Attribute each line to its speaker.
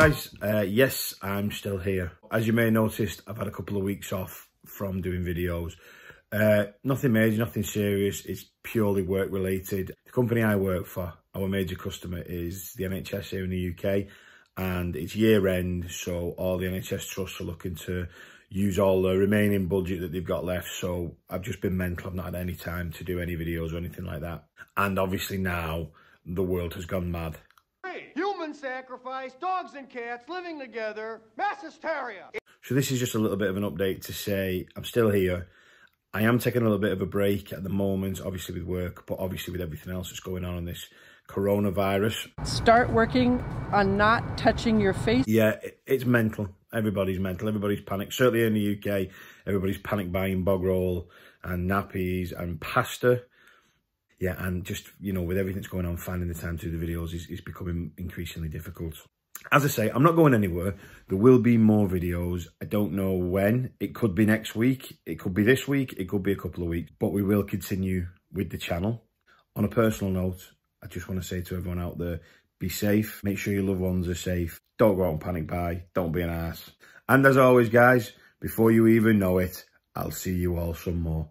Speaker 1: guys, uh, yes, I'm still here. As you may have noticed, I've had a couple of weeks off from doing videos. Uh, nothing major, nothing serious, it's purely work related. The company I work for, our major customer is the NHS here in the UK and it's year end, so all the NHS trusts are looking to use all the remaining budget that they've got left. So I've just been mental, I've not had any time to do any videos or anything like that. And obviously now the world has gone mad human sacrifice, dogs and cats living together, mass hysteria. So this is just a little bit of an update to say I'm still here. I am taking a little bit of a break at the moment, obviously with work, but obviously with everything else that's going on in this coronavirus.
Speaker 2: Start working on not touching your face. Yeah,
Speaker 1: it's mental. Everybody's mental. Everybody's panicked. Certainly in the UK, everybody's panic buying bog roll and nappies and pasta yeah, and just, you know, with everything that's going on, finding the time to do the videos is, is becoming increasingly difficult. As I say, I'm not going anywhere. There will be more videos. I don't know when. It could be next week. It could be this week. It could be a couple of weeks. But we will continue with the channel. On a personal note, I just want to say to everyone out there, be safe. Make sure your loved ones are safe. Don't go out and panic buy. Don't be an ass. And as always, guys, before you even know it, I'll see you all some more.